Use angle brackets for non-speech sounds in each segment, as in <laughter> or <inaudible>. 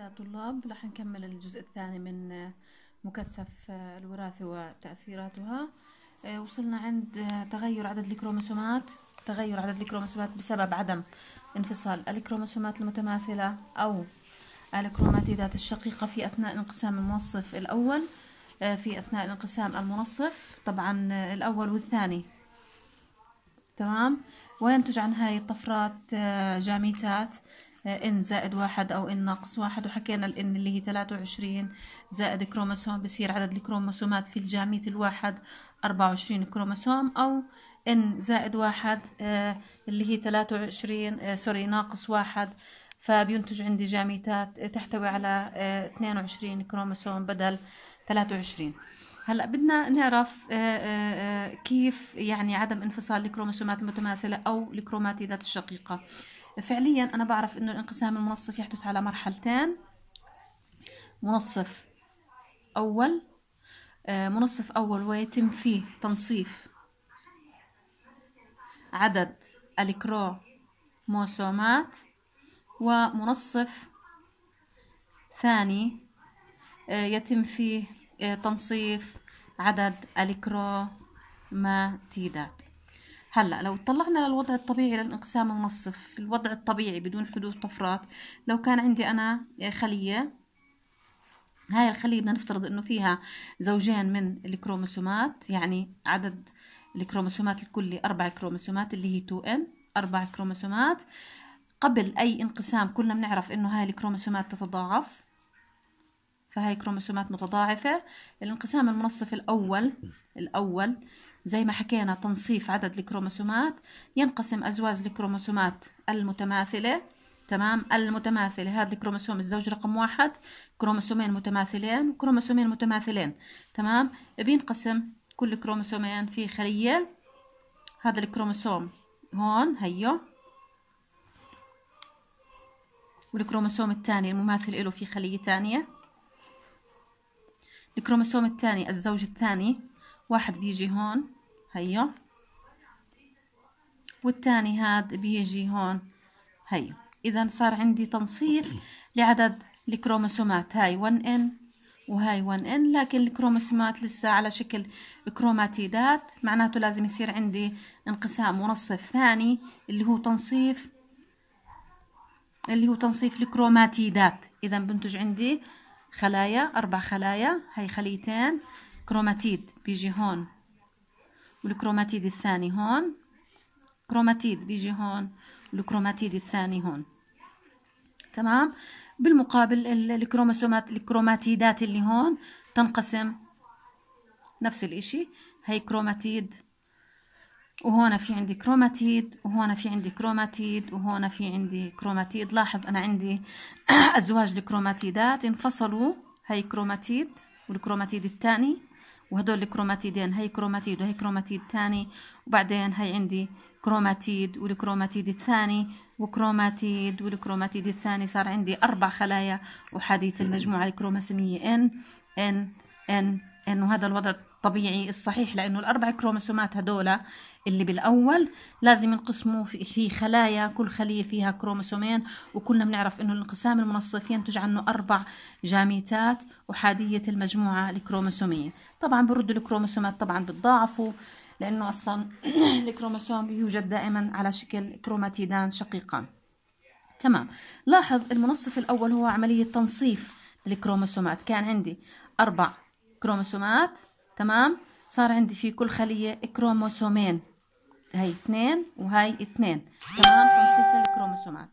أعزائي الطلاب رح نكمل الجزء الثاني من آه، مكثف آه، الوراثة وتأثيراتها آه، وصلنا عند تغير عدد الكروموسومات تغير عدد الكروموسومات بسبب عدم انفصال الكروموسومات المتماثلة أو الكروماتيدات الشقيقة في أثناء انقسام المنصف الأول في أثناء انقسام المنصف طبعا الأول والثاني تمام وينتج عن هاي الطفرات جاميتات ان زائد واحد او ان ناقص واحد وحكينا الان اللي هي 23 زائد كروموسوم بصير عدد الكروموسومات في الجاميت الواحد 24 كروموسوم او ان زائد واحد آه، اللي هي 23 آه، سوري ناقص واحد فبينتج عندي جاميتات تحتوي على 22 آه، كروموسوم بدل 23 هلا بدنا نعرف كيف يعني عدم انفصال الكروموسومات المتماثله او الكروماتيدات الشقيقه فعليا أنا بعرف أنه الانقسام المنصف يحدث على مرحلتين منصف أول آه، منصف أول ويتم فيه تنصيف عدد الكروموسومات ومنصف ثاني آه، يتم فيه آه، تنصيف عدد الكروماتيدات هلا لو طلعنا للوضع الطبيعي للانقسام المنصف في الوضع الطبيعي بدون حدوث طفرات لو كان عندي انا آه، خليه هاي الخليه بدنا نفترض انه فيها زوجين من الكروموسومات يعني عدد الكروموسومات الكلي اربع كروموسومات اللي هي 2n اربع كروموسومات قبل اي انقسام كلنا بنعرف انه هاي الكروموسومات تتضاعف فهاي كروموسومات متضاعفة الانقسام المنصف الأول الأول زي ما حكينا تنصيف عدد الكروموسومات ينقسم أزواج الكروموسومات المتماثلة تمام المتماثلة هذا الكروموسوم الزوج رقم واحد كروموسومين متماثلين وكروموسومين متماثلين تمام بينقسم كل كروموسومين في خلية هذا الكروموسوم هون هيو والكروموسوم الثاني المماثل له في خلية ثانية الكروموسوم الثاني الزوج الثاني واحد بيجي هون هيو والتاني هاد بيجي هون هيو إذا صار عندي تنصيف لعدد الكروموسومات هاي 1N وهاي 1N لكن الكروموسومات لسه على شكل كروماتيدات معناته لازم يصير عندي انقسام منصف ثاني اللي هو تنصيف اللي هو تنصيف الكروماتيدات إذا بنتج عندي خلايا أربع خلايا هاي خليتين كروماتيد بيجي هون والكروماتيد الثاني هون كروماتيد بيجي هون والكروماتيد الثاني هون تمام بالمقابل الكروموسومات الكروماتيدات اللي هون تنقسم نفس الاشي هي كروماتيد وهون في عندي كروماتيد وهون في عندي كروماتيد وهون في عندي كروماتيد لاحظ انا عندي <clears throat> ازواج الكروماتيدات انفصلوا هي كروماتيد والكروماتيد الثاني وهدول الكروماتيدين يعني هي كروماتيد وهي كروماتيد ثاني وبعدين هي عندي كروماتيد والكروماتيد الثاني وكروماتيد والكروماتيد الثاني صار عندي أربع خلايا أحادية المجموعة الكروماسيمية N N N N وهذا الوضع الطبيعي الصحيح لأنه الأربع كروموسومات هدول اللي بالأول لازم ينقسموا في خلايا كل خلية فيها كروموسومين وكلنا بنعرف إنه الانقسام المنصف ينتج عنه أربع جاميتات أحادية المجموعة الكروموسومية طبعا بردوا الكروموسومات طبعا بتضاعفوا لأنه أصلا <clears throat> الكروموسوم بيوجد دائما على شكل كروماتيدان شقيقان تمام لاحظ المنصف الأول هو عملية تنصيف الكروموسومات كان عندي أربع كروموسومات تمام صار عندي في كل خلية كروموسومين هاي اثنين وهاي اثنين تمام تنصيف للكروموسومات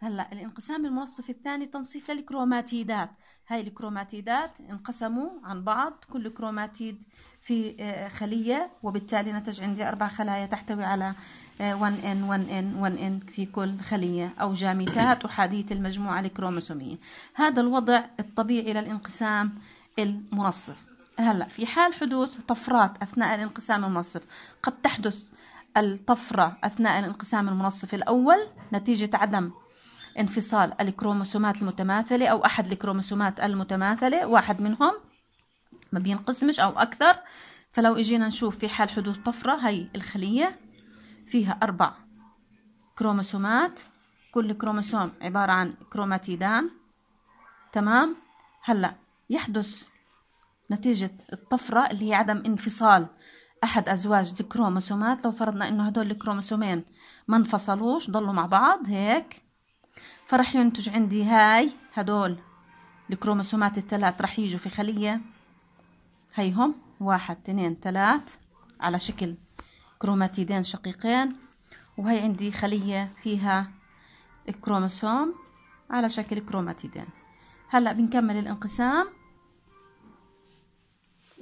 هلا الانقسام المنصف الثاني تنصيف للكروماتيدات هاي الكروماتيدات انقسموا عن بعض كل كروماتيد في آه، خلية وبالتالي نتج عندي أربع خلايا تحتوي على 1N 1N 1N في كل خلية أو جامتات أحادية المجموعة الكروموسومية هذا الوضع الطبيعي للانقسام المنصف هلا في حال حدوث طفرات أثناء الانقسام المنصف قد تحدث الطفرة أثناء الانقسام المنصف الأول نتيجة عدم انفصال الكروموسومات المتماثلة أو أحد الكروموسومات المتماثلة واحد منهم ما بينقسمش أو أكثر فلو إجينا نشوف في حال حدوث طفرة هي الخلية فيها أربع كروموسومات كل كروموسوم عبارة عن كروماتيدان تمام هلأ يحدث نتيجة الطفرة اللي هي عدم انفصال أحد أزواج الكروموسومات لو فرضنا إنه هدول الكروموسومين ما انفصلوش ضلوا مع بعض هيك فرح ينتج عندي هاي هدول الكروموسومات الثلاث رح يجوا في خلية هيهم واحد اثنين ثلاث على شكل كروماتيدين شقيقين وهي عندي خلية فيها الكروموسوم على شكل كروماتيدين هلأ بنكمل الانقسام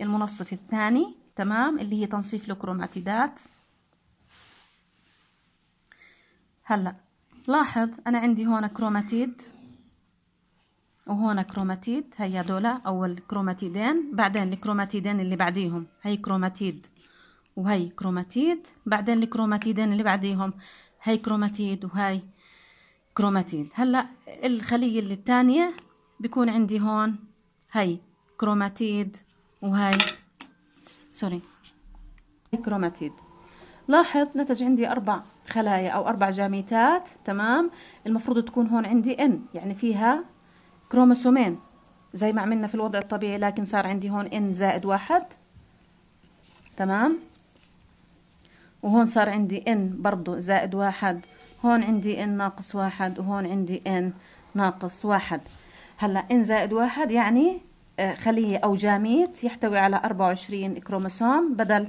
المنصف الثاني تمام اللي هي تنصيف الكروماتيدات هلا لاحظ انا عندي هون كروماتيد وهون كروماتيد هي هدول اول كروماتيدين بعدين الكروماتيدين اللي بعديهم هي كروماتيد وهي كروماتيد بعدين الكروماتيدين اللي بعديهم هي كروماتيد وهي كروماتيد هلا الخليه الثانيه بيكون عندي هون هي كروماتيد وهاي سوري كروماتيد لاحظ نتج عندي أربع خلايا أو أربع جاميتات تمام المفروض تكون هون عندي إن يعني فيها كروموسومين زي ما عملنا في الوضع الطبيعي لكن صار عندي هون إن زائد واحد تمام وهون صار عندي إن برضو زائد واحد هون عندي إن ناقص واحد وهون عندي إن ناقص واحد هلأ إن زائد واحد يعني آه، خلية أو جاميت يحتوي على 24 كروموسوم بدل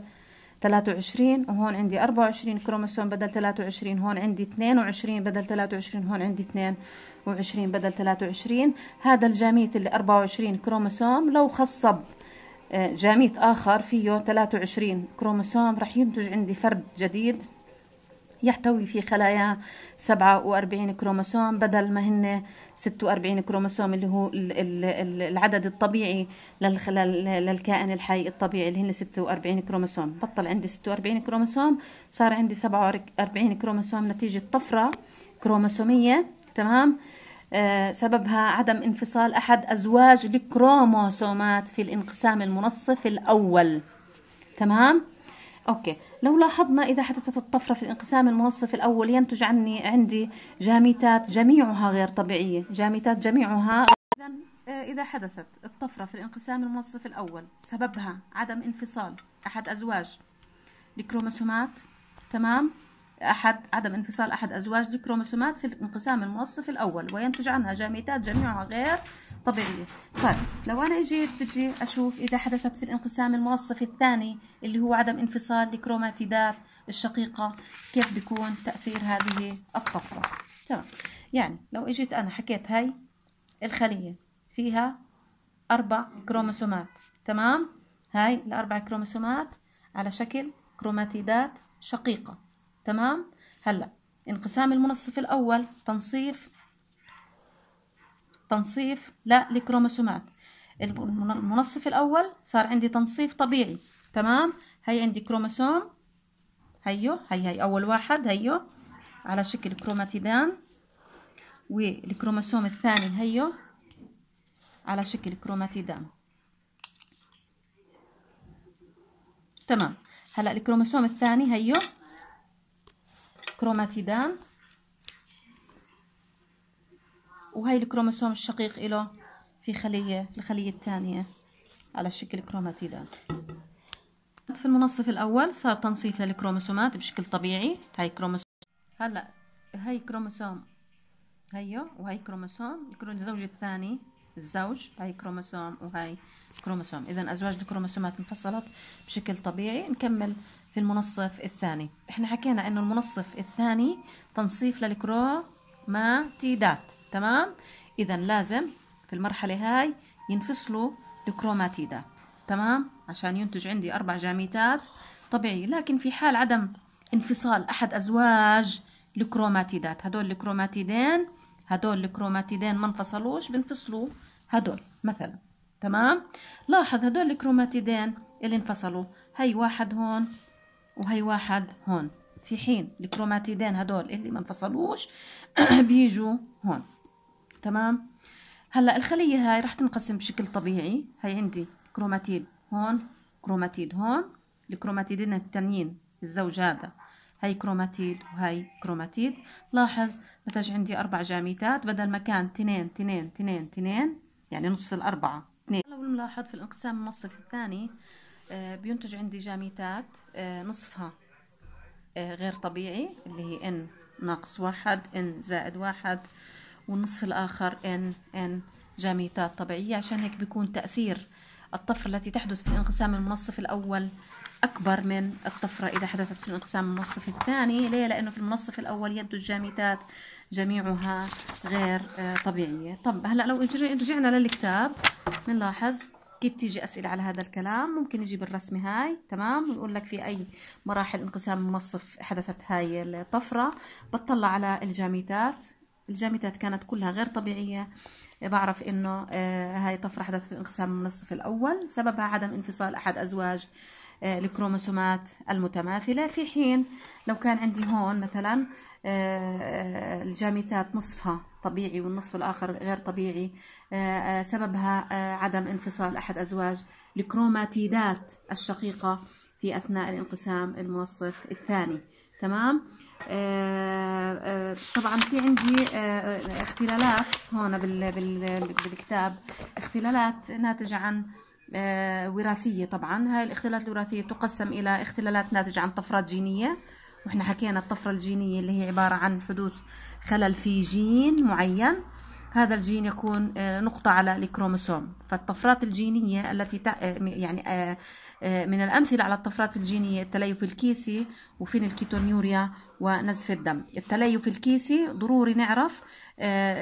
23 وهون عندي 24 كروموسوم بدل 23 هون عندي 22 بدل 23 هون عندي 22 بدل 23 هذا الجاميت اللي 24 كروموسوم لو خصب آه، جاميت آخر فيه 23 كروموسوم رح ينتج عندي فرد جديد يحتوي في خلايا 47 كروموسوم بدل ما هن 46 كروموسوم اللي هو العدد الطبيعي للكائن الحي الطبيعي اللي هن 46 كروموسوم بطل عندي 46 كروموسوم صار عندي 47 كروموسوم نتيجة طفرة كروموسومية تمام آه، سببها عدم انفصال أحد أزواج الكروموسومات في الانقسام المنصف الأول تمام أوكي لو لاحظنا إذا حدثت الطفرة في الانقسام المنصف الأول ينتج عني عندي جاميتات جميعها غير طبيعية جاميتات جميعها آه، إذا حدثت الطفرة في الانقسام المنصف الأول سببها عدم انفصال أحد أزواج الكروموسومات تمام أحد عدم انفصال أحد أزواج الكروموسومات في الانقسام الموصف الأول وينتج عنها جاميتات جميعها غير طبيعية طيب لو أنا إجيت بجي أشوف إذا حدثت في الانقسام الموصف الثاني اللي هو عدم انفصال الكروماتيدات الشقيقة كيف بيكون تأثير هذه الطفرة تمام يعني لو إجيت أنا حكيت هاي الخلية فيها أربع كروموسومات تمام هاي الأربع كروموسومات على شكل كروماتيدات شقيقة تمام هلا انقسام المنصف الأول تنصيف تنصيف لا لكروموسومات المنصف الأول صار عندي تنصيف طبيعي تمام هي عندي كروموسوم هيو هي هي أول واحد هيو على شكل كروماتيدان والكروموسوم الثاني هيو على شكل كروماتيدان تمام هلا الكروموسوم الثاني هيو كروماتيدان وهي الكروموسوم الشقيق له في خلية في الخلية الثانية على شكل كروماتيدان في المنصف الأول صار تنصيف للكروموسومات بشكل طبيعي هاي كروموسوم هلا هاي كروموسوم هيو وهي كروموسوم الزوج الثاني الزوج هاي كروموسوم وهي كروموسوم اذا ازواج الكروموسومات انفصلت بشكل طبيعي نكمل في المنصف الثاني احنا حكينا انه المنصف الثاني تنصيف للكروماتيدات تمام اذا لازم في المرحلة هاي ينفصلوا الكروماتيدات تمام عشان ينتج عندي اربع جاميتات طبيعي لكن في حال عدم انفصال احد ازواج الكروماتيدات هدول الكروماتيدين هدول الكروماتيدين ما انفصلوش بنفصلوا هدول مثلا تمام لاحظ هدول الكروماتيدين اللي انفصلوا هي واحد هون وهي واحد هون في حين الكروماتيدين هدول اللي ما انفصلوش <clears throat> بيجوا هون تمام هلا الخليه هاي رح تنقسم بشكل طبيعي هي عندي كروماتيد هون كروماتيد هون الكروماتيدين التانيين الزوج هذا هي كروماتيد وهي كروماتيد لاحظ نتج عندي اربع جاميتات بدل ما كان تنين تنين تنين تنين يعني نص الاربعه اثنين لو نلاحظ في الانقسام النصفي الثاني آه، بينتج عندي جاميتات آه، نصفها آه، غير طبيعي اللي هي n ناقص واحد n زائد واحد والنصف الآخر n n جاميتات طبيعية عشان هيك بيكون تأثير الطفرة التي تحدث في انقسام المنصف الأول أكبر من الطفرة إذا حدثت في الانقسام المنصف الثاني ليه؟ لأنه في المنصف الأول يبدو جاميتات جميعها غير طبيعية طب هلأ لو رجعنا للكتاب بنلاحظ كيف تيجي أسئلة على هذا الكلام ممكن يجي بالرسمة هاي تمام ويقول لك في أي مراحل انقسام المصف حدثت هاي الطفرة بطلع على الجاميتات الجاميتات كانت كلها غير طبيعية بعرف إنه آه، هاي طفرة حدثت في الانقسام المنصف الأول سببها عدم انفصال أحد أزواج آه، الكروموسومات المتماثلة في حين لو كان عندي هون مثلا آه، الجاميتات نصفها طبيعي والنصف الآخر غير طبيعي آه، آه، سببها آه، عدم انفصال أحد أزواج الكروماتيدات الشقيقة في أثناء الانقسام الموصف الثاني تمام طبعا في عندي اختلالات هون بالكتاب اختلالات ناتجة عن وراثية طبعا هاي الاختلالات الوراثية تقسم إلى اختلالات ناتجة عن طفرات جينية وإحنا حكينا الطفرة الجينية اللي هي عبارة عن حدوث خلل في جين معين هذا الجين يكون آه، نقطة على الكروموسوم فالطفرات الجينية التي آه، يعني آه، من الأمثلة على الطفرات الجينية التليف الكيسي وفين الكيتونيوريا ونزف الدم التليف الكيسي ضروري نعرف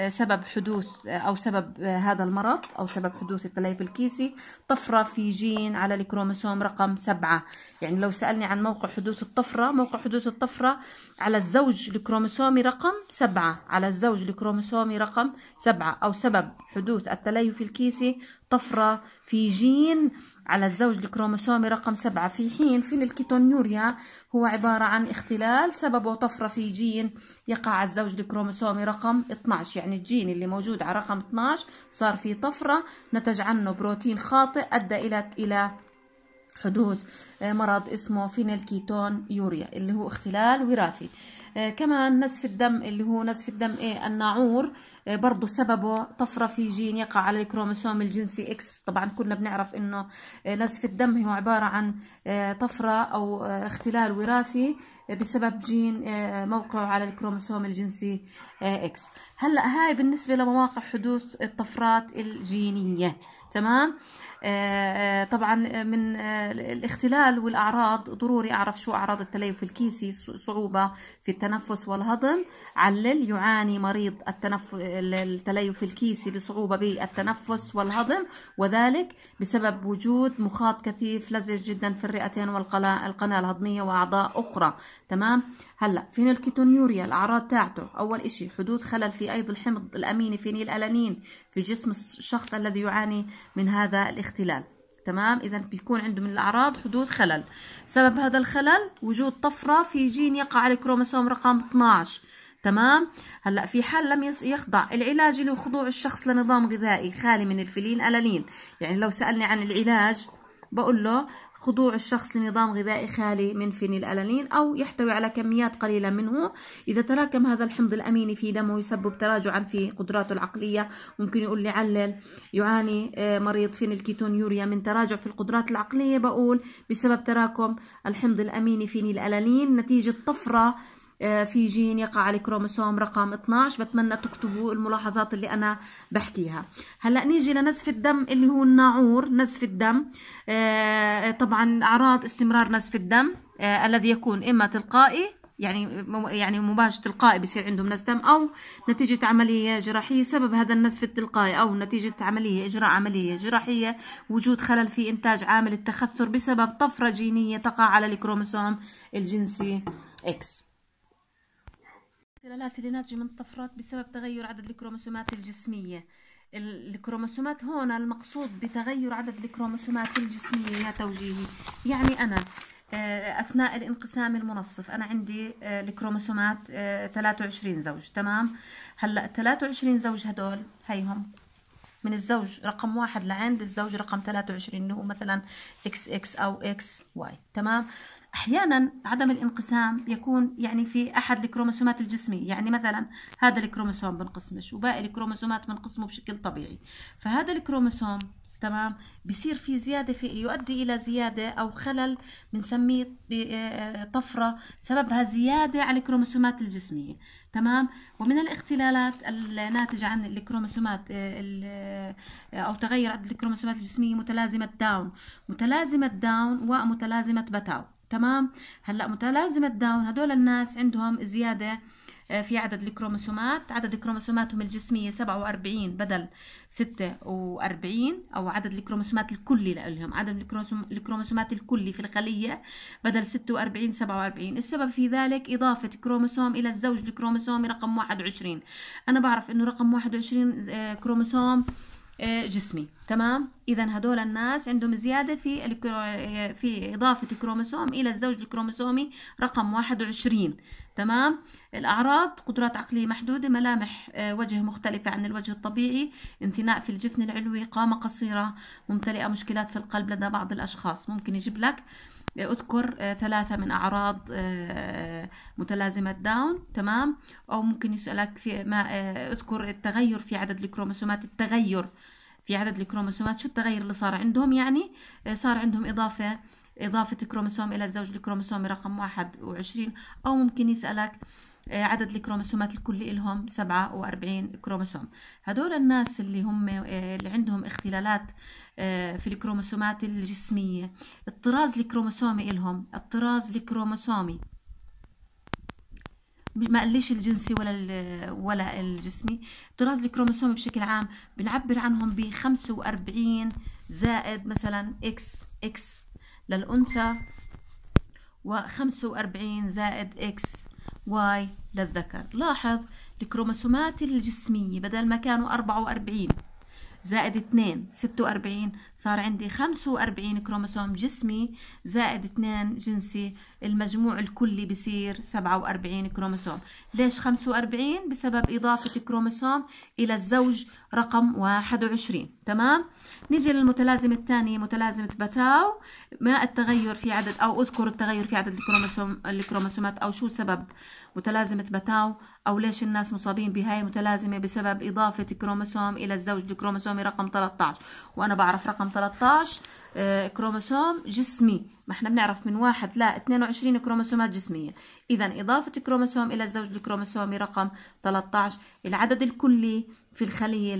سبب حدوث أو سبب هذا المرض أو سبب حدوث التليف الكيسي طفرة في جين على الكروموسوم رقم سبعة يعني لو سألني عن موقع حدوث الطفرة موقع حدوث الطفرة على الزوج الكروموسومي رقم سبعة على الزوج الكروموسومي رقم سبعة أو سبب حدوث التليف الكيسي طفرة في جين على الزوج الكروموسومي رقم سبعة في حين فين الكيتونيوريا هو عبارة عن اختلال سببه طفرة في جين يقع على الزوج الكروموسومي رقم 12 يعني الجين اللي موجود على رقم 12 صار فيه طفرة نتج عنه بروتين خاطئ أدى إلى إلى حدوث آه، مرض اسمه فينيلكيتون يوريا اللي هو اختلال وراثي آه، كمان نزف الدم اللي هو نزف الدم ايه الناعور آه، برضه سببه طفرة في جين يقع على الكروموسوم الجنسي اكس طبعا كلنا بنعرف انه آه، نزف الدم هو عبارة عن طفرة او اختلال وراثي بسبب جين موقعه على الكروموسوم الجنسي اكس هلا هاي بالنسبة لمواقع حدوث الطفرات الجينية تمام آه، آه، طبعا من آه، الاختلال والاعراض ضروري اعرف شو اعراض التليف الكيسي صعوبه في التنفس والهضم علل يعاني مريض التنف... التليف الكيسي بصعوبه بالتنفس والهضم وذلك بسبب وجود مخاط كثيف لزج جدا في الرئتين والقناه الهضميه واعضاء اخرى تمام هلا فينيلكيتونيوريا الاعراض تاعته اول شيء حدوث خلل في ايض الحمض الاميني الانين في جسم الشخص الذي يعاني من هذا الاختلال تمام اذا بيكون عنده من الاعراض حدوث خلل سبب هذا الخلل وجود طفره في جين يقع على الكروموسوم رقم 12 تمام هلا في حال لم يخضع العلاج لخضوع الشخص لنظام غذائي خالي من الفلين الالين يعني لو سالني عن العلاج بقول له خضوع الشخص لنظام غذائي خالي من فينيلالانين أو يحتوي على كميات قليلة منه إذا تراكم هذا الحمض الأميني في دمه يسبب تراجعا في قدراته العقلية ممكن يقول لي علل يعاني آه، مريض فينيلكيتونيوريا من تراجع في القدرات العقلية بقول بسبب تراكم الحمض الأميني فينيلالانين نتيجة طفرة آه، في جين يقع على الكروموسوم رقم 12 بتمنى تكتبوا الملاحظات اللي أنا بحكيها هلأ نيجي لنزف الدم اللي هو الناعور نزف الدم آه، طبعا أعراض استمرار نزف الدم آه، الذي يكون إما تلقائي يعني يعني مباشر تلقائي بصير عندهم نزف دم او نتيجه عمليه جراحيه سبب هذا النزف التلقائي او نتيجه عمليه اجراء عمليه جراحيه وجود خلل في انتاج عامل التخثر بسبب طفره جينيه تقع على الكروموسوم الجنسي اكس الاختلالات اللي ناتجة من الطفرات بسبب تغير عدد الكروموسومات الجسمية الكروموسومات هون المقصود بتغير عدد الكروموسومات الجسمية يا توجيهي يعني أنا آه، أثناء الانقسام المنصف أنا عندي آه، الكروموسومات 23 آه، زوج تمام هلأ 23 زوج هدول هيهم من الزوج رقم واحد لعند الزوج رقم 23 اللي هو مثلا اكس اكس أو اكس واي تمام احيانا عدم الانقسام يكون يعني في احد الكروموسومات الجسميه يعني مثلا هذا الكروموسوم بنقسمش وباقي الكروموسومات بنقسمه بشكل طبيعي فهذا الكروموسوم تمام بصير في زيادة في يؤدي إلى زيادة أو خلل بنسميه آه، آه، طفرة سببها زيادة على الكروموسومات الجسمية تمام ومن الاختلالات الناتجة عن الكروموسومات آه، أو تغير الكروموسومات الجسمية متلازمة داون متلازمة داون ومتلازمة بتاو تمام هلا متلازمه داون هدول الناس عندهم زياده آه، في عدد الكروموسومات عدد كروموسوماتهم الجسمية 47 بدل 46 أو عدد الكروموسومات الكلي لهم عدد الكروموسومات الكلي في الخلية بدل 46 47 السبب في ذلك إضافة كروموسوم إلى الزوج الكروموسومي رقم 21 أنا بعرف إنه رقم 21 آه، كروموسوم آه، جسمي تمام اذا هدول الناس عندهم زياده في الكرو... آه، في اضافه كروموسوم الى الزوج الكروموسومي رقم 21 تمام الاعراض قدرات عقليه محدوده ملامح آه، وجه مختلفه عن الوجه الطبيعي انتناء في الجفن العلوي قامه قصيره ممتلئه مشكلات في القلب لدى بعض الاشخاص ممكن يجيب لك اذكر آه، ثلاثة من أعراض آه، متلازمة داون تمام أو ممكن يسألك في ما آه، اذكر التغير في عدد الكروموسومات التغير في عدد الكروموسومات شو التغير اللي صار عندهم يعني صار عندهم إضافة إضافة كروموسوم إلى الزوج الكروموسومي رقم واحد وعشرين أو ممكن يسألك آه، عدد الكروموسومات الكلي لهم 47 كروموسوم هدول الناس اللي هم آه، اللي عندهم اختلالات آه، في الكروموسومات الجسمية الطراز الكروموسومي لهم الطراز الكروموسومي ما قليش الجنسي ولا ولا الجسمي الطراز الكروموسومي بشكل عام بنعبر عنهم ب 45 زائد مثلا اكس اكس للأنثى و 45 زائد اكس واي للذكر لاحظ الكروموسومات الجسمية بدل ما كانوا 44 زائد 2 46 صار عندي 45 كروموسوم جسمي زائد 2 جنسي المجموع الكلي بصير 47 كروموسوم ليش 45 بسبب إضافة كروموسوم إلى الزوج رقم 21 تمام نيجي للمتلازمة الثانية متلازمة بتاو ما التغير في عدد أو أذكر التغير في عدد الكروموسوم الكروموسومات أو شو سبب متلازمة بتاو أو ليش الناس مصابين بهاي المتلازمة بسبب إضافة كروموسوم إلى الزوج الكروموسومي رقم 13 وأنا بعرف رقم 13 آه، كروموسوم جسمي ما احنا بنعرف من واحد ل 22 كروموسومات جسمية إذا إضافة كروموسوم إلى الزوج الكروموسومي رقم 13 العدد الكلي في الخلية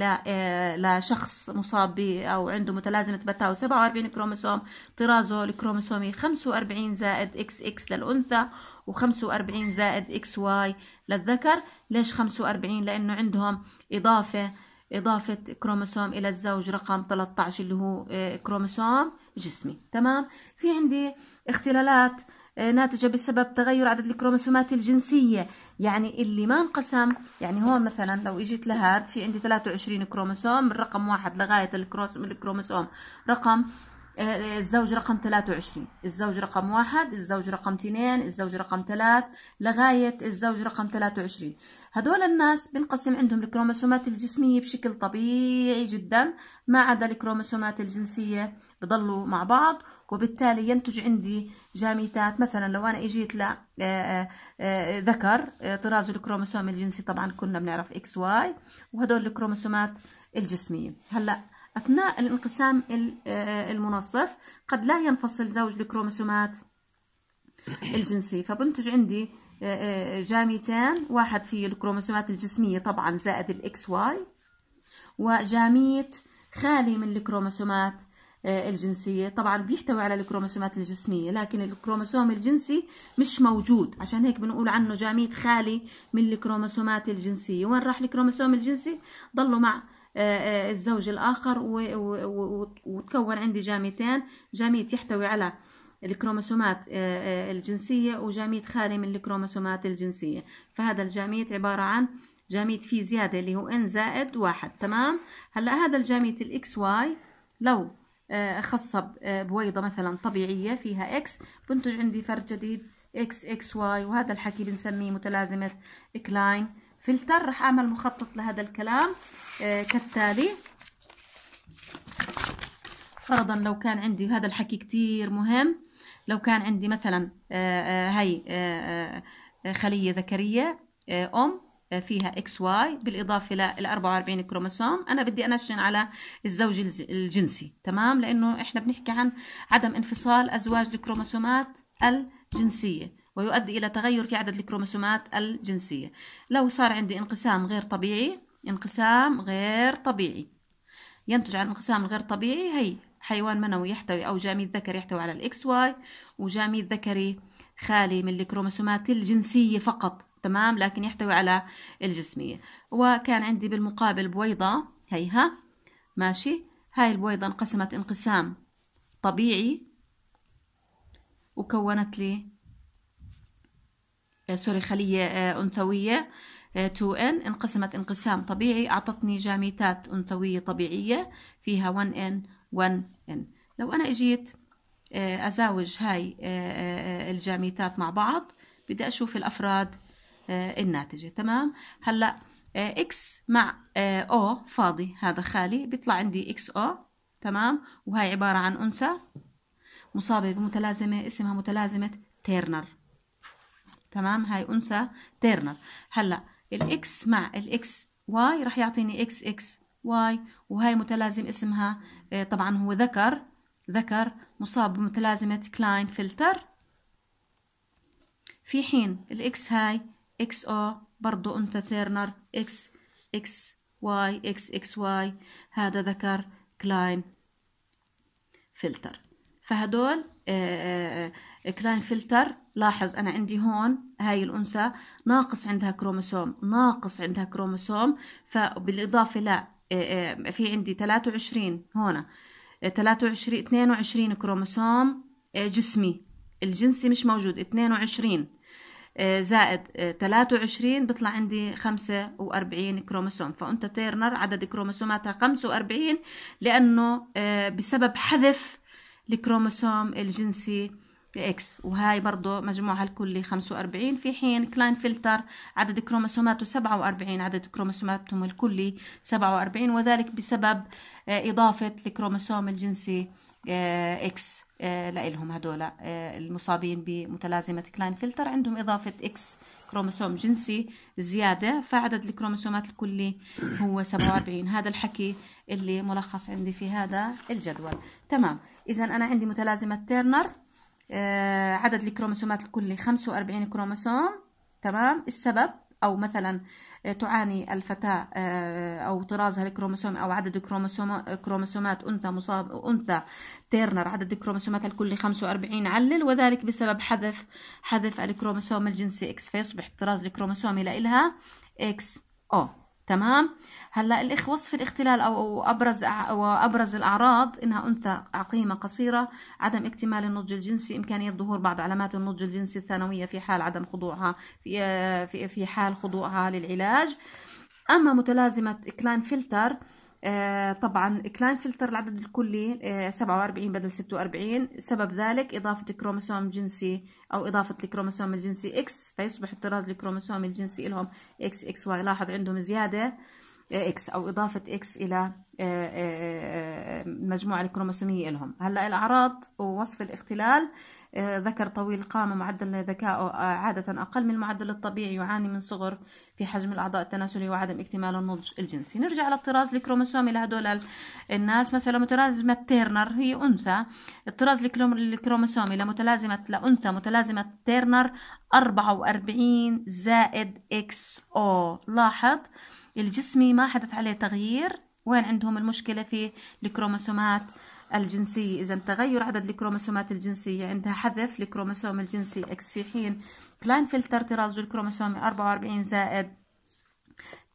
لشخص آه، مصاب أو عنده متلازمة بتاو 47 كروموسوم طرازه الكروموسومي 45 زائد إكس إكس للأنثى و45 زائد إكس واي للذكر ليش 45 لأنه عندهم إضافة إضافة كروموسوم إلى الزوج رقم 13 اللي هو آه، كروموسوم جسمي تمام في عندي اختلالات آه، ناتجة بسبب تغير عدد الكروموسومات الجنسية يعني اللي ما انقسم يعني هون مثلا لو اجيت لهاد في عندي 23 كروموسوم من رقم واحد لغاية الكروموسوم رقم آه، آه، الزوج رقم 23 الزوج رقم واحد الزوج رقم اثنين الزوج رقم ثلاث لغاية الزوج رقم 23 هذول الناس بنقسم عندهم الكروموسومات الجسمية بشكل طبيعي جدا ما عدا الكروموسومات الجنسية بضلوا مع بعض وبالتالي ينتج عندي جاميتات مثلا لو انا اجيت ل آه، آه، آه، ذكر طراز الكروموسوم الجنسي طبعا كلنا بنعرف اكس واي وهدول الكروموسومات الجسميه هلا اثناء الانقسام المنصف قد لا ينفصل زوج الكروموسومات الجنسي فبنتج عندي جاميتان واحد في الكروموسومات الجسميه طبعا زائد الاكس واي وجاميت خالي من الكروموسومات آه، الجنسية طبعا بيحتوي على الكروموسومات الجسمية لكن الكروموسوم الجنسي مش موجود عشان هيك بنقول عنه جاميد خالي من الكروموسومات الجنسية وين راح الكروموسوم الجنسي ضلوا مع آه، آه، الزوج الآخر وتكون عندي جاميتين جاميت يحتوي على الكروموسومات الجنسية وجاميت خالي من الكروموسومات الجنسية فهذا الجاميت عبارة عن جاميت فيه زيادة اللي هو n زائد واحد تمام هلأ هذا الجاميت الإكس واي لو آه، خاصة آه، بويضة مثلا طبيعية فيها اكس بنتج عندي فرد جديد اكس اكس واي وهذا الحكي بنسميه متلازمة كلاين فلتر راح اعمل مخطط لهذا الكلام آه، كالتالي فرضا لو كان عندي هذا الحكي كتير مهم لو كان عندي مثلا هاي خلية ذكرية أم فيها اكس واي بالاضافه لل 44 كروموسوم انا بدي انشن على الزوج الجنسي تمام لانه احنا بنحكي عن عدم انفصال ازواج الكروموسومات الجنسيه ويؤدي الى تغير في عدد الكروموسومات الجنسيه لو صار عندي انقسام غير طبيعي انقسام غير طبيعي ينتج عن انقسام غير طبيعي هي حيوان منوي يحتوي أو جاميد ذكري يحتوي على الإكس واي وجاميد ذكري خالي من الكروموسومات الجنسية فقط تمام لكن يحتوي على الجسمية وكان عندي بالمقابل بويضة هيها ماشي هاي البويضة انقسمت انقسام طبيعي وكونت لي آه، سوري خلية آه، أنثوية 2N آه، انقسمت انقسام طبيعي أعطتني جاميتات أنثوية طبيعية فيها 1N 1N لو أنا إجيت أزاوج هاي الجاميتات مع بعض بدي أشوف الأفراد آه، الناتجة تمام هلأ اكس آه، مع او آه، فاضي هذا خالي بيطلع عندي اكس او تمام وهي عبارة عن أنثى مصابة بمتلازمة اسمها متلازمة تيرنر تمام هاي أنثى تيرنر هلأ الإكس مع الإكس واي راح يعطيني إكس إكس واي وهي متلازم اسمها طبعا هو ذكر ذكر مصاب بمتلازمة كلاين فلتر في حين الإكس هاي اكس او برضو انت تيرنر اكس اكس واي اكس اكس واي هذا ذكر كلاين فلتر فهدول آه، آه، آه، كلاين فلتر لاحظ انا عندي هون هاي الانثى ناقص عندها كروموسوم ناقص عندها كروموسوم فبالاضافه لا في عندي 23 هون 23 22 كروموسوم جسمي الجنسي مش موجود 22 آه، زائد 23 آه، بيطلع عندي 45 كروموسوم فأنت تيرنر عدد كروموسوماتها 45 لأنه آه، بسبب حذف الكروموسوم الجنسي اكس وهاي برضه مجموعها الكلي 45 في حين كلاين فلتر عدد كروموسوماته 47 عدد كروموسوماتهم الكلي 47 وذلك بسبب إضافة الكروموسوم الجنسي اكس آه، آه، لهم هدول آه، المصابين بمتلازمة كلاين فلتر عندهم إضافة اكس كروموسوم جنسي زيادة فعدد الكروموسومات الكلي هو 47 هذا الحكي اللي ملخص عندي في هذا الجدول تمام إذا أنا عندي متلازمة تيرنر عدد الكروموسومات الكلي 45 كروموسوم تمام السبب أو مثلا آه، تعاني الفتاة آه، أو طرازها الكروموسوم أو عدد كروموسومات أنثى مصاب أنثى تيرنر عدد كروموسوماتها الكلي 45 علل وذلك بسبب حذف حذف الكروموسوم الجنسي X فيصبح الطراز الكروموسومي لها اكس او تمام هلا الإخ وصف الاختلال أو أبرز وأبرز الأعراض إنها أنثى عقيمة قصيرة عدم اكتمال النضج الجنسي إمكانية ظهور بعض علامات النضج الجنسي الثانوية في حال عدم خضوعها في في حال خضوعها للعلاج أما متلازمة كلاين فلتر آه، طبعا كلاين فلتر العدد الكلي 47 آه، بدل 46 سبب ذلك إضافة كروموسوم جنسي أو إضافة الكروموسوم الجنسي X فيصبح الطراز الكروموسومي الجنسي لهم XXY لاحظ عندهم زيادة اكس او اضافه اكس الى المجموعه آه، آه، آه، الكروموسوميه لهم هلا الاعراض ووصف الاختلال ذكر طويل القامه معدل ذكائه عاده اقل من المعدل الطبيعي يعاني من صغر في حجم الاعضاء التناسلي وعدم اكتمال النضج الجنسي نرجع للطراز الكروموسومي لهدول الناس مثلا متلازمه تيرنر هي انثى الطراز الكروموسومي لمتلازمه لانثى متلازمه تيرنر 44 زائد اكس او لاحظ الجسمي ما حدث عليه تغيير وين عندهم المشكلة في الكروموسومات الجنسية إذا تغير عدد الكروموسومات الجنسية عندها حذف الكروموسوم الجنسي إكس في حين فلتر طراز الكروموسومي 44 زائد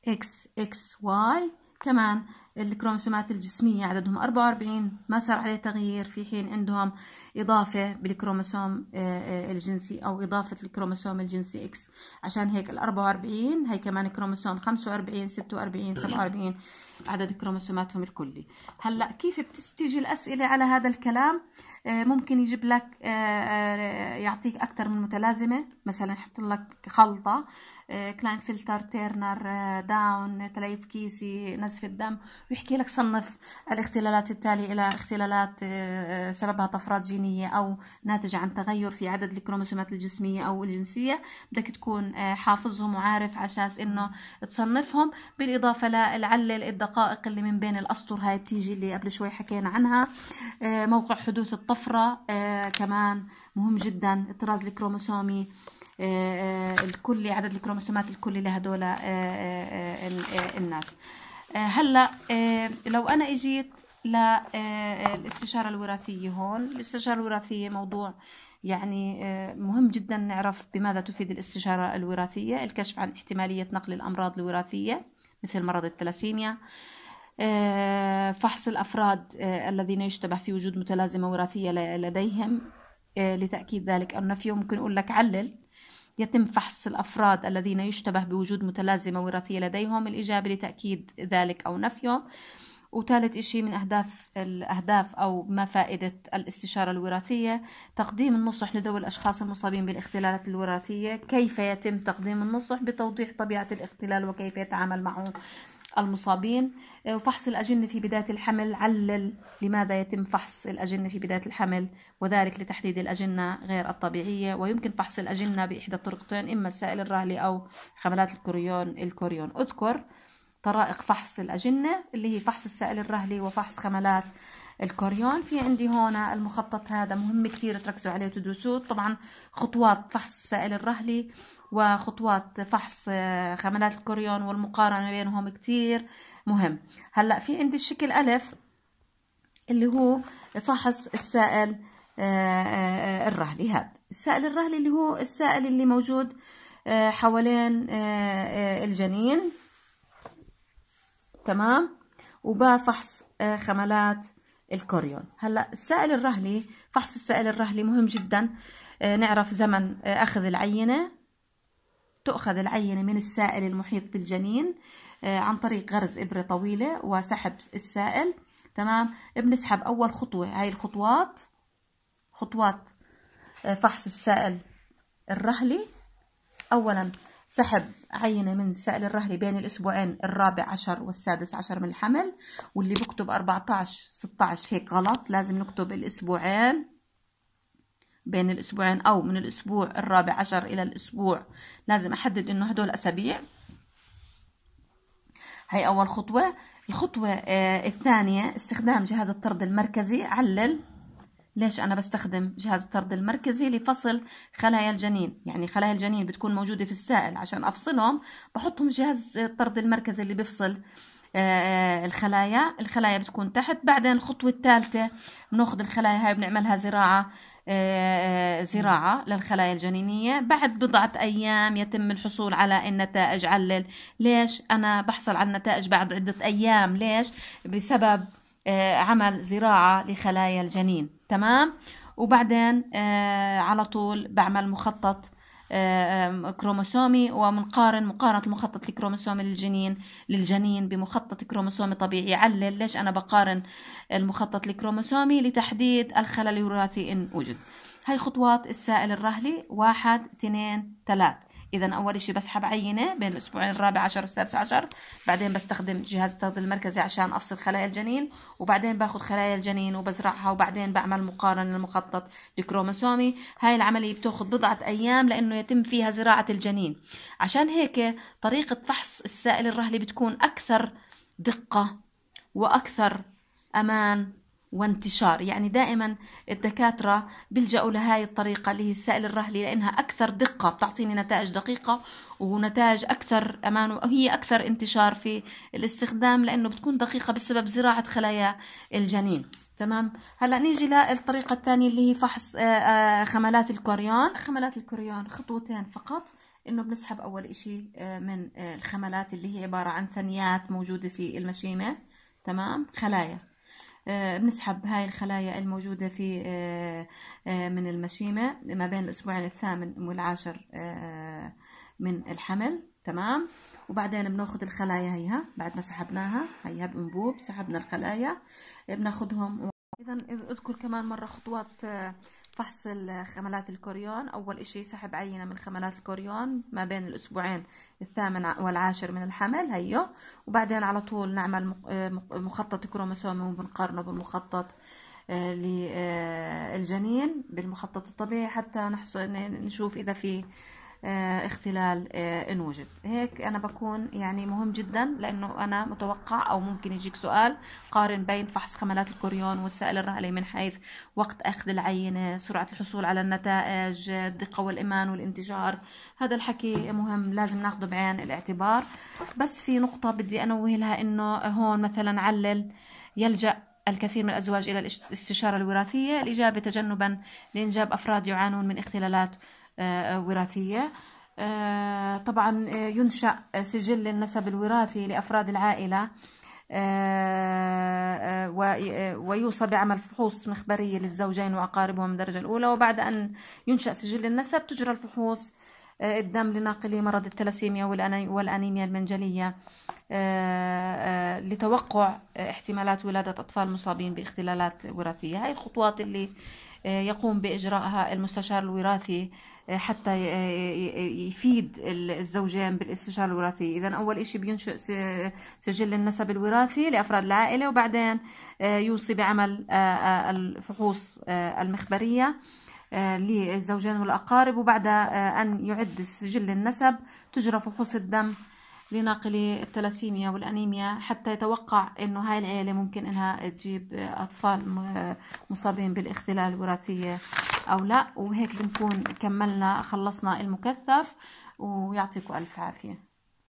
إكس إكس واي كمان الكروموسومات الجسمية عددهم 44 ما صار عليه تغيير في حين عندهم إضافة بالكروموسوم آه، آه، الجنسي أو إضافة الكروموسوم الجنسي X عشان هيك ال 44 هي كمان كروموسوم 45 46 47 عدد كروموسوماتهم الكلي هلا كيف بتستجي الأسئلة على هذا الكلام آه، ممكن يجيب لك يعطيك أكثر من متلازمة مثلا يحط لك خلطة كلاين فلتر تيرنر داون تليف كيسي نزف الدم ويحكي لك صنف الاختلالات التالية إلى اختلالات آه، آه، سببها طفرات جينية أو ناتجة عن تغير في عدد الكروموسومات الجسمية أو الجنسية بدك تكون آه، حافظهم وعارف عشان إنه تصنفهم بالإضافة لعلل الدقائق اللي من بين الأسطر هاي بتيجي اللي قبل شوي حكينا عنها موقع حدوث الطفرة كمان مهم جدا الطراز الكروموسومي آه، آه، الكلي عدد الكروموسومات الكلي لهدول آه، الناس هلا لو انا اجيت للاستشاره الوراثيه هون الاستشاره الوراثيه موضوع يعني مهم جدا نعرف بماذا تفيد الاستشاره الوراثيه الكشف عن احتماليه نقل الامراض الوراثيه مثل مرض التلاسيميا فحص الافراد الذين يشتبه في وجود متلازمه وراثيه لديهم لتاكيد ذلك او نفيه ممكن اقول لك علل يتم فحص الأفراد الذين يشتبه بوجود متلازمة وراثية لديهم الإجابة لتأكيد ذلك أو نفيه وثالث إشي من أهداف الأهداف أو ما فائدة الاستشارة الوراثية تقديم النصح لذوي الأشخاص المصابين بالاختلالات الوراثية كيف يتم تقديم النصح بتوضيح طبيعة الاختلال وكيف يتعامل معه المصابين آه، وفحص الأجنة في بداية الحمل علل لماذا يتم فحص الأجنة في بداية الحمل وذلك لتحديد الأجنة غير الطبيعية ويمكن فحص الأجنة بإحدى الطرقتين إما السائل الرهلي أو حملات الكوريون الكوريون أذكر طرائق فحص الأجنة اللي هي فحص السائل الرهلي وفحص حملات الكوريون في عندي هون المخطط هذا مهم كتير تركزوا عليه وتدرسوه طبعا خطوات فحص السائل الرهلي وخطوات فحص آه، خاملات الكوريون والمقارنة بينهم كتير مهم هلأ في عندي الشكل ألف اللي هو فحص السائل آه، آه، الرهلي هذا السائل الرهلي اللي هو السائل اللي موجود حوالين الجنين تمام وبفحص فحص خملات الكوريون هلا السائل الرهلي فحص السائل الرهلي مهم جدا نعرف زمن اخذ العينه تؤخذ العينة من السائل المحيط بالجنين آه، عن طريق غرز إبرة طويلة وسحب السائل تمام بنسحب أول خطوة هاي الخطوات خطوات آه، فحص السائل الرهلي أولا سحب عينة من سائل الرهلي بين الأسبوعين الرابع عشر والسادس عشر من الحمل واللي بكتب 14 16 هيك غلط لازم نكتب الأسبوعين بين الأسبوعين أو من الأسبوع الرابع عشر إلى الأسبوع لازم أحدد إنه هدول أسابيع هي أول خطوة الخطوة آه، الثانية استخدام جهاز الطرد المركزي علل ليش أنا بستخدم جهاز الطرد المركزي لفصل خلايا الجنين يعني خلايا الجنين بتكون موجودة في السائل عشان أفصلهم بحطهم جهاز الطرد المركزي اللي بفصل آه، آه، الخلايا الخلايا بتكون تحت بعدين الخطوة الثالثة بناخذ الخلايا هاي بنعملها زراعة آه، آه، زراعة للخلايا الجنينية بعد بضعة أيام يتم الحصول على النتائج علل ليش أنا بحصل على النتائج بعد عدة أيام ليش بسبب آه، عمل زراعة لخلايا الجنين تمام وبعدين على طول بعمل مخطط كروموسومي ومنقارن مقارنة المخطط الكروموسومي للجنين للجنين بمخطط كروموسومي طبيعي علل ليش أنا بقارن المخطط الكروموسومي لتحديد الخلل الوراثي إن وجد هاي خطوات السائل الرهلي واحد اثنين ثلاث اذا اول شيء بسحب عينه بين الاسبوعين الرابع عشر والسادس عشر بعدين بستخدم جهاز التغذيه المركزي عشان افصل خلايا الجنين وبعدين باخذ خلايا الجنين وبزرعها وبعدين بعمل مقارنه المخطط الكروموسومي هاي العمليه بتاخذ بضعه ايام لانه يتم فيها زراعه الجنين عشان هيك طريقه فحص السائل الرهلي بتكون اكثر دقه واكثر امان وانتشار يعني دائما الدكاترة بيلجأوا لهاي الطريقة اللي هي السائل الرهلي لأنها أكثر دقة بتعطيني نتائج دقيقة ونتائج أكثر أمان وهي أكثر انتشار في الاستخدام لأنه بتكون دقيقة بسبب زراعة خلايا الجنين تمام هلا نيجي للطريقة الثانية اللي هي فحص آه، آه، خملات الكوريون خملات الكوريون خطوتين فقط انه بنسحب اول شيء آه، من الخملات اللي هي عبارة عن ثنيات موجودة في المشيمة تمام خلايا آه، بنسحب هاي الخلايا الموجودة في آه، آه، من المشيمة ما بين الأسبوعين الثامن والعاشر من الحمل تمام وبعدين بناخد الخلايا هيها بعد ما سحبناها هيها بأنبوب سحبنا الخلايا بناخدهم إذا اذكر كمان مرة خطوات فحص خملات الكوريون أول إشي سحب عينة من خملات الكوريون ما بين الأسبوعين الثامن والعاشر من الحمل هيو وبعدين على طول نعمل آه، مخطط كروموسومي وبنقارنه بالمخطط آه، للجنين آه، بالمخطط الطبيعي حتى نشوف إذا في آه، اختلال آه، ان وجد هيك انا بكون يعني مهم جدا لانه انا متوقع او ممكن يجيك سؤال قارن بين فحص خملات الكوريون والسائل الرهلي من حيث وقت اخذ العينه سرعه الحصول على النتائج الدقه والامان والانتشار هذا الحكي مهم لازم ناخده بعين الاعتبار بس في نقطه بدي انوه لها انه هون مثلا علل يلجأ الكثير من الأزواج إلى الاستشارة الوراثية الإجابة تجنبا لإنجاب أفراد يعانون من اختلالات آه، وراثية آه، طبعا آه، ينشأ سجل النسب الوراثي لأفراد العائلة ويوصى بعمل فحوص مخبرية للزوجين وأقاربهم الدرجة الأولى وبعد أن ينشأ سجل النسب تجرى الفحوص الدم لناقلي مرض التلاسيميا والأنيميا المنجلية لتوقع احتمالات ولادة أطفال مصابين باختلالات وراثية هاي الخطوات اللي يقوم باجراءها المستشار الوراثي آه، حتى آه، يفيد الزوجين بالاستشارة الوراثية إذا أول إشي بينشئ سجل النسب الوراثي لأفراد العائلة وبعدين آه، يوصي بعمل الفحوص المخبرية للزوجين والأقارب وبعد أن يعد سجل النسب تجرى فحوص الدم لناقلي التلاسيميا والأنيميا حتى يتوقع أنه هاي العيلة ممكن أنها تجيب أطفال مصابين بالاختلال الوراثية أو لا وهيك بنكون كملنا خلصنا المكثف ويعطيكم ألف عافية